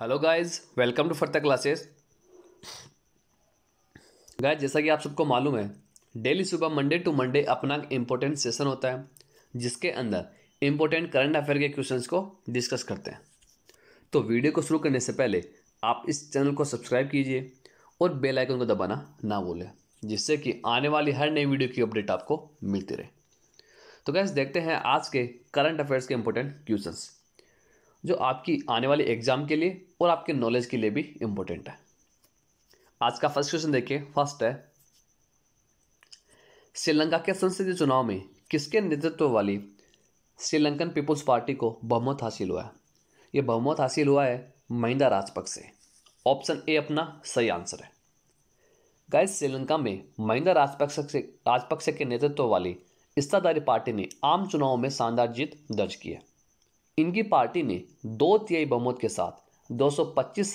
hello guys welcome to फर्ता classes guys जैसा कि आप सबको मालूम है डेली सुबह मंडे टू मंडे अपना इम्पोर्टेंट सेशन होता है जिसके अंदर इम्पोर्टेंट करंट अफेयर के क्वेश्चंस को डिस्कस करते हैं तो वीडियो को शुरू करने से पहले आप इस चैनल को सब्सक्राइब कीजिए और बेल आइकन को दबाना ना भूलें जिससे कि आने वाली हर नई वीडियो की अपडेट आपको मिलती रहे तो गैस देखते हैं आज के करंट अफेयर्स के इम्पोर्टेंट क्वेश्चन जो आपकी आने वाले एग्ज़ाम के लिए और आपके नॉलेज के लिए भी इम्पोर्टेंट है आज का फर्स्ट क्वेश्चन देखिए फर्स्ट है श्रीलंका के संसदीय चुनाव में किसके नेतृत्व वाली श्रीलंकन पीपुल्स पार्टी को बहुमत हासिल हुआ है यह बहुमत हासिल हुआ है महिंदा राजपक्ष से ऑप्शन ए अपना सही आंसर है गाइस श्रीलंका में महिंदा राजपक्ष से राजपक्ष के नेतृत्व वाली इस्तादारी पार्टी ने आम चुनाव में शानदार जीत दर्ज की है इनकी पार्टी ने दो तिहाई बहुमत के साथ 225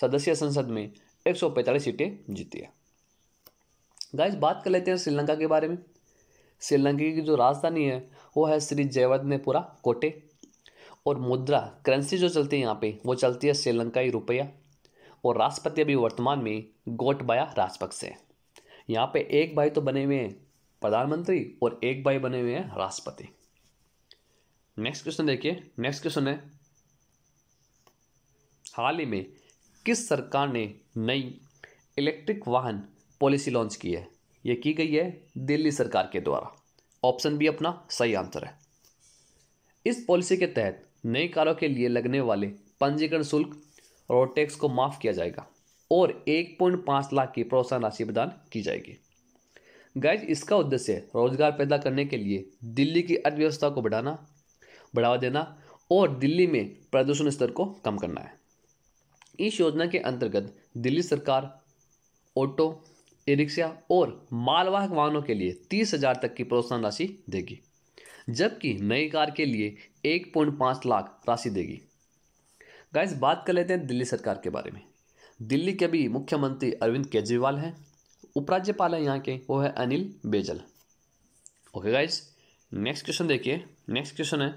सदस्यीय संसद में 145 सीटें जीती है गाइस बात कर लेते हैं श्रीलंका के बारे में श्रीलंका की जो राजधानी है वो है श्री जयवर्धनपुरा कोटे और मुद्रा करेंसी जो चलती है यहाँ पे वो चलती है श्रीलंकाई रुपया और राष्ट्रपति अभी वर्तमान में गोटबाया राजपक्ष है यहाँ पे एक भाई तो बने हुए हैं प्रधानमंत्री और एक भाई बने हुए हैं राष्ट्रपति नेक्स्ट क्वेश्चन देखिए नेक्स्ट क्वेश्चन है हाल ही में किस सरकार ने नई इलेक्ट्रिक वाहन पॉलिसी लॉन्च की है यह की गई है दिल्ली सरकार के द्वारा ऑप्शन बी अपना सही आंसर है इस पॉलिसी के तहत नई कारों के लिए लगने वाले पंजीकरण शुल्क और टैक्स को माफ़ किया जाएगा और एक पॉइंट पाँच लाख की प्रोत्साहन राशि प्रदान की जाएगी गैज इसका उद्देश्य रोजगार पैदा करने के लिए दिल्ली की अर्थव्यवस्था को बढ़ाना बढ़ावा देना और दिल्ली में प्रदूषण स्तर को कम करना है इस योजना के अंतर्गत दिल्ली सरकार ऑटो ई रिक्शा और मालवाहक वाहनों के लिए तीस हजार तक की प्रोत्साहन राशि देगी जबकि नई कार के लिए एक पॉइंट पाँच लाख राशि देगी गाइस बात कर लेते हैं दिल्ली सरकार के बारे में दिल्ली के भी मुख्यमंत्री अरविंद केजरीवाल हैं उपराज्यपाल हैं यहाँ के वो है Anil Baijal okay guys next question देखिए नेक्स्ट क्वेश्चन है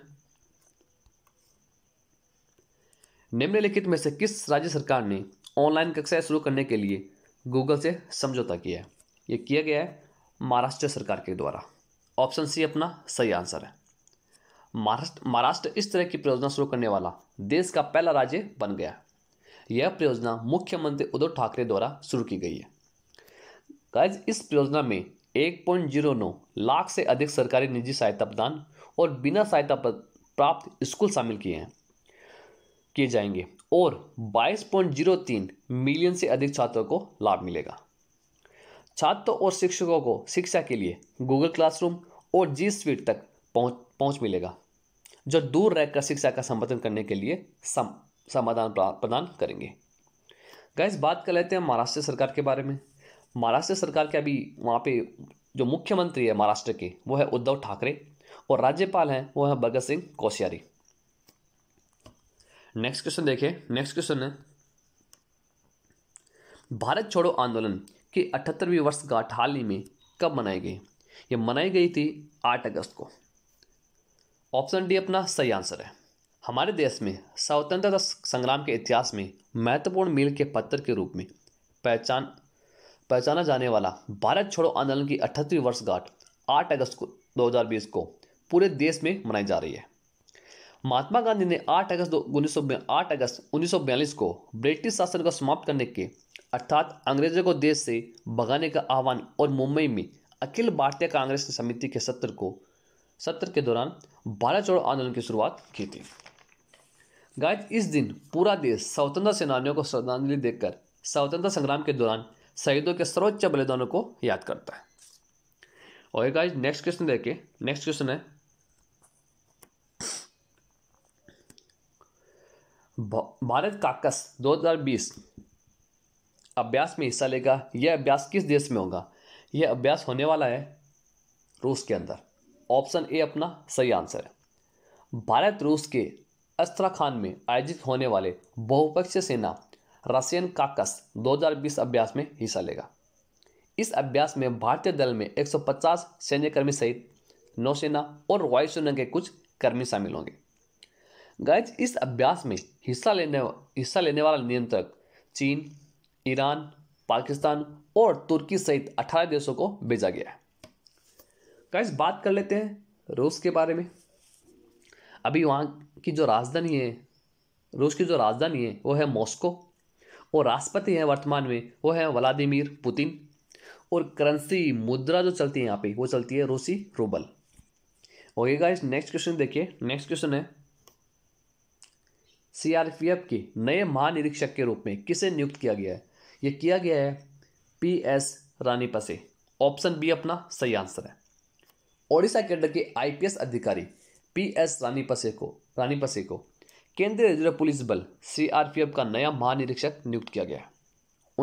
निम्नलिखित में से किस राज्य सरकार ने ऑनलाइन कक्षाएं शुरू करने के लिए गूगल से समझौता किया है ये किया गया है महाराष्ट्र सरकार के द्वारा ऑप्शन सी अपना सही आंसर है महाराष्ट्र महाराष्ट्र इस तरह की परियोजना शुरू करने वाला देश का पहला राज्य बन गया यह परियोजना मुख्यमंत्री उद्धव ठाकरे द्वारा शुरू की गई है गाइज इस परियोजना में नौ लाख से अधिक सरकारी निजी सहायता प्रदान और बिना सहायता प्राप्त स्कूल शामिल किए हैं किए जाएंगे और 22.03 मिलियन से अधिक छात्रों को लाभ मिलेगा छात्रों और शिक्षकों को शिक्षा के लिए गूगल क्लासरूम और जी स्वीट तक पहुंच पहुंच मिलेगा जो दूर रहकर शिक्षा का समर्थन करने के लिए सम, समाधान प्रदान करेंगे गैस बात कर लेते हैं महाराष्ट्र सरकार के बारे में महाराष्ट्र सरकार के अभी वहाँ पे जो मुख्यमंत्री है महाराष्ट्र के वो है उद्धव ठाकरे और राज्यपाल हैं वो हैं भगत सिंह कोश्यारी नेक्स्ट क्वेश्चन देखें नेक्स्ट क्वेश्चन है भारत छोड़ो आंदोलन की अठहत्तरवीं वर्षगांठ हाल ही में कब मनाई गई ये मनाई गई थी आठ अगस्त को ऑप्शन डी अपना सही आंसर है हमारे देश में स्वतंत्रता संग्राम के इतिहास में महत्वपूर्ण मील के पत्थर के रूप में पहचान पहचाना जाने वाला भारत छोड़ो आंदोलन की अठहत्तरवीं वर्षगांठ आठ अगस्त को दो को पूरे देश में मनाई जा रही है महात्मा गांधी ने 8 अगस्त उन्नीस आठ अगस्त उन्नीस को ब्रिटिश शासन को समाप्त करने के अर्थात अंग्रेजों को देश से भगाने का आह्वान और मुंबई में अखिल भारतीय कांग्रेस समिति के सत्र को सत्र के दौरान भारत छोड़ो आंदोलन की शुरुआत की थी गायज इस दिन पूरा देश स्वतंत्र सेनानियों को श्रद्धांजलि देकर स्वतंत्रता संग्राम के दौरान शहीदों के सर्वोच्च बलिदानों को याद करता है और गाइज नेक्स्ट क्वेश्चन देखे नेक्स्ट क्वेश्चन है भारत काकस 2020 अभ्यास में हिस्सा लेगा यह अभ्यास किस देश में होगा यह अभ्यास होने वाला है रूस के अंदर ऑप्शन ए अपना सही आंसर है भारत रूस के अस्त्राखान में आयोजित होने वाले बहुपक्षीय सेना रशियन काकस 2020 अभ्यास में हिस्सा लेगा इस अभ्यास में भारतीय दल में 150 सैन्यकर्मी सहित नौसेना और वायुसेना के कुछ कर्मी शामिल होंगे गाइज इस अभ्यास में हिस्सा लेने हिस्सा लेने वाला नियंत्रक चीन ईरान पाकिस्तान और तुर्की सहित 18 देशों को भेजा गया है गाइज बात कर लेते हैं रूस के बारे में अभी वहाँ की जो राजधानी है रूस की जो राजधानी है वो है मॉस्को और राष्ट्रपति हैं वर्तमान में वो है व्लादिमिर पुतिन और करेंसी मुद्रा जो चलती है यहाँ पे वो चलती है रूसी rouble okay guys next question देखिए नेक्स्ट क्वेश्चन है सीआरपीएफ के नए महानिरीक्षक के रूप में किसे नियुक्त किया गया है यह किया गया है पी एस रानी पसे ऑप्शन बी अपना सही आंसर है ओडिशा कैडर के आईपीएस अधिकारी पी एस पसे को रानीपसे को केंद्रीय रिजर्व पुलिस बल सीआरपीएफ का नया महानिरीक्षक नियुक्त किया गया है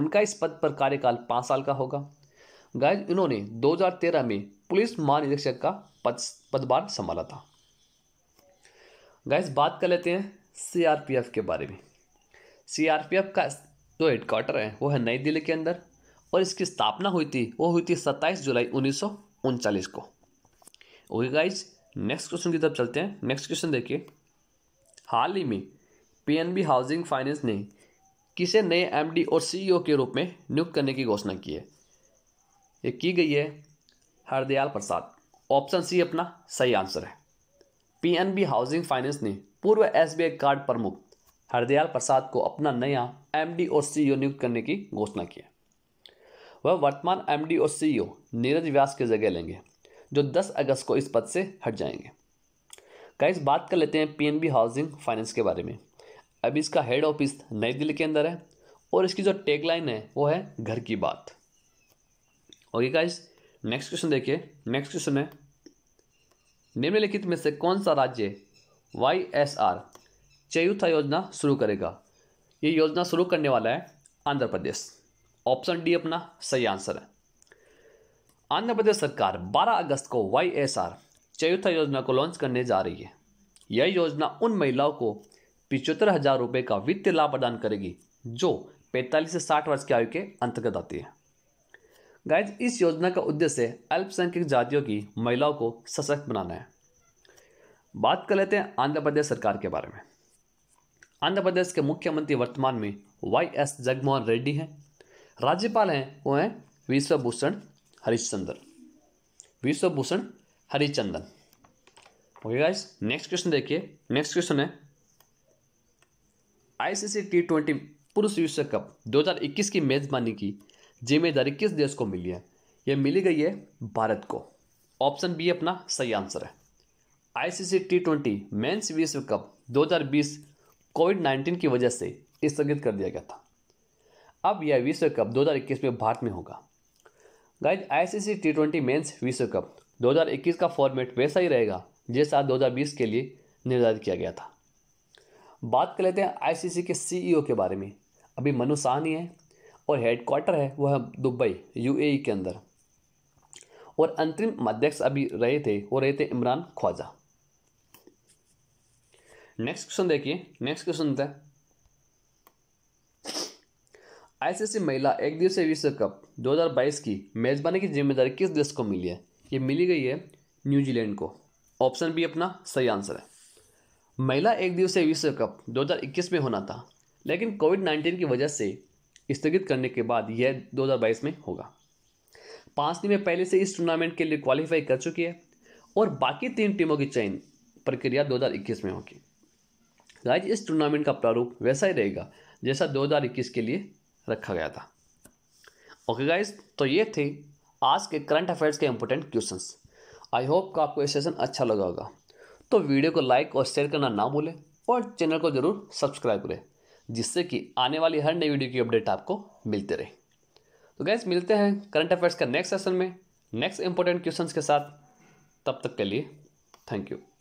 उनका इस पद पर कार्यकाल पाँच साल का होगा गायज इन्होंने 2013 में पुलिस महानिरीक्षक का पद पदभार संभाला था गाइज बात कर लेते हैं सीआरपीएफ के बारे में सीआरपीएफ का जो हेडक्वार्टर है वो है नई दिल्ली के अंदर और इसकी स्थापना हुई थी वो हुई थी सत्ताईस जुलाई उन्नीस को ओके गाइज नेक्स्ट क्वेश्चन की तरफ चलते हैं नेक्स्ट क्वेश्चन देखिए हाल ही में पीएनबी हाउसिंग फाइनेंस ने किसे नए एमडी और सीईओ e के रूप में नियुक्त करने की घोषणा की है ये की गई है हरदयाल प्रसाद ऑप्शन सी अपना सही आंसर है पीएनबी हाउसिंग फाइनेंस ने पूर्व एसबीआई कार्ड प्रमुख हरदयाल प्रसाद को अपना नया एमडी और सीईओ नियुक्त करने की घोषणा की वह वर्तमान एमडी और सीईओ नीरज व्यास की जगह लेंगे जो 10 अगस्त को इस पद से हट जाएंगे गाइस बात कर लेते हैं पीएनबी हाउसिंग फाइनेंस के बारे में अब इसका हेड ऑफिस नई दिल्ली के अंदर है और इसकी जो टेगलाइन है वो है घर की बात ओके गाइस नेक्स्ट क्वेश्चन देखिए नेक्स्ट क्वेश्चन है निम्नलिखित में से कौन सा राज्य वाई एस आर चयुथा योजना शुरू करेगा ये योजना शुरू करने वाला है आंध्र प्रदेश ऑप्शन डी अपना सही आंसर है आंध्र प्रदेश सरकार 12 अगस्त को वाई एस आर चयुथा योजना को लॉन्च करने जा रही है यह योजना उन महिलाओं को पिचहत्तर हजार रुपये का वित्तीय लाभ प्रदान करेगी जो 45 से 60 वर्ष की आयु के अंतर्गत आती है गाइज इस योजना का उद्देश्य अल्पसंख्यक जातियों की महिलाओं को सशक्त बनाना है बात कर लेते हैं आंध्र प्रदेश सरकार के बारे में आंध्र प्रदेश के मुख्यमंत्री वर्तमान में वाई एस जगमोहन रेड्डी हैं राज्यपाल हैं वो हैं Vishwabhushan Harishchandra Vishwabhushan Harichandan okay guys next question देखिए नेक्स्ट क्वेश्चन है आईसीसी टी ट्वेंटी पुरुष विश्व कप 2021 की मेज़बानी की जिम्मेदारी किस देश को मिली है यह मिली गई है भारत को ऑप्शन बी अपना सही आंसर है आईसीसी टी ट्वेंटी मेन्स विश्व कप 2020 कोविड 19 की वजह से स्थगित कर दिया गया था अब यह विश्व कप 2021 में भारत में होगा guys ICC T twenty men's विश्व कप 2021 का फॉर्मेट वैसा ही रहेगा जैसा 2020 के लिए निर्धारित किया गया था बात कर लेते हैं आईसीसी के सीईओ e के बारे में अभी मनु सहनी है और हेड है वह दुबई यूएई e के अंदर और अंतरिम अध्यक्ष अभी रहे थे वो रहे थे इमरान ख्वाजा नेक्स्ट क्वेश्चन देखिए नेक्स्ट क्वेश्चन होता है आईसीसी महिला एक दिवसीय विश्व कप 2022 की मेजबानी की जिम्मेदारी किस देश को मिली है ये मिली गई है न्यूजीलैंड को ऑप्शन बी अपना सही आंसर है महिला एक दिवसीय विश्व कप 2021 में होना था लेकिन कोविड 19 की वजह से स्थगित करने के बाद यह 2022 में होगा पाँच टीमें पहले से इस टूर्नामेंट के लिए क्वालिफाई कर चुकी है और बाकी तीन टीमों की चयन प्रक्रिया 2021 में होगी गाइज इस टूर्नामेंट का प्रारूप वैसा ही रहेगा जैसा 2021 के लिए रखा गया था ओके गाइज तो ये थे आज के करंट अफेयर्स के इंपॉर्टेंट क्वेश्चन आई होप का आपको ये सेशन अच्छा लगा होगा तो वीडियो को लाइक और शेयर करना ना भूलें और चैनल को ज़रूर सब्सक्राइब करें जिससे कि आने वाली हर नई वीडियो की अपडेट आपको मिलते रहे तो गैस मिलते हैं करंट अफेयर्स का नेक्स्ट सेशन में नेक्स्ट इंपॉर्टेंट क्वेश्चंस के साथ तब तक के लिए थैंक यू